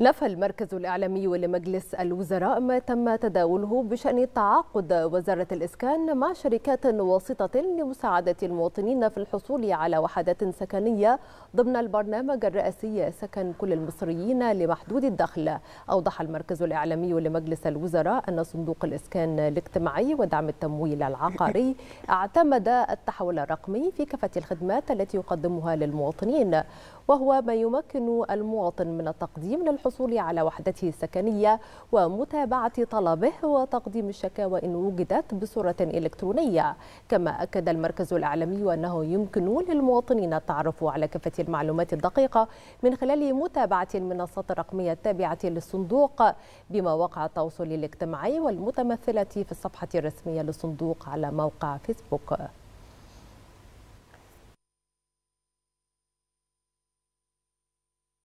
نفى المركز الإعلامي لمجلس الوزراء ما تم تداوله بشأن تعاقد وزارة الإسكان مع شركات واسطة لمساعدة المواطنين في الحصول على وحدات سكنية ضمن البرنامج الرئاسي سكن كل المصريين لمحدود الدخل أوضح المركز الإعلامي لمجلس الوزراء أن صندوق الإسكان الاجتماعي ودعم التمويل العقاري اعتمد التحول الرقمي في كافة الخدمات التي يقدمها للمواطنين وهو ما يمكن المواطن من التقديم للحصول على وحدته السكنية ومتابعة طلبه وتقديم الشكاوى إن وجدت بصورة إلكترونية كما أكد المركز الإعلامي أنه يمكن للمواطنين التعرف على كافة المعلومات الدقيقة من خلال متابعة المنصات الرقمية التابعة للصندوق بمواقع التواصل الاجتماعي والمتمثلة في الصفحة الرسمية للصندوق على موقع فيسبوك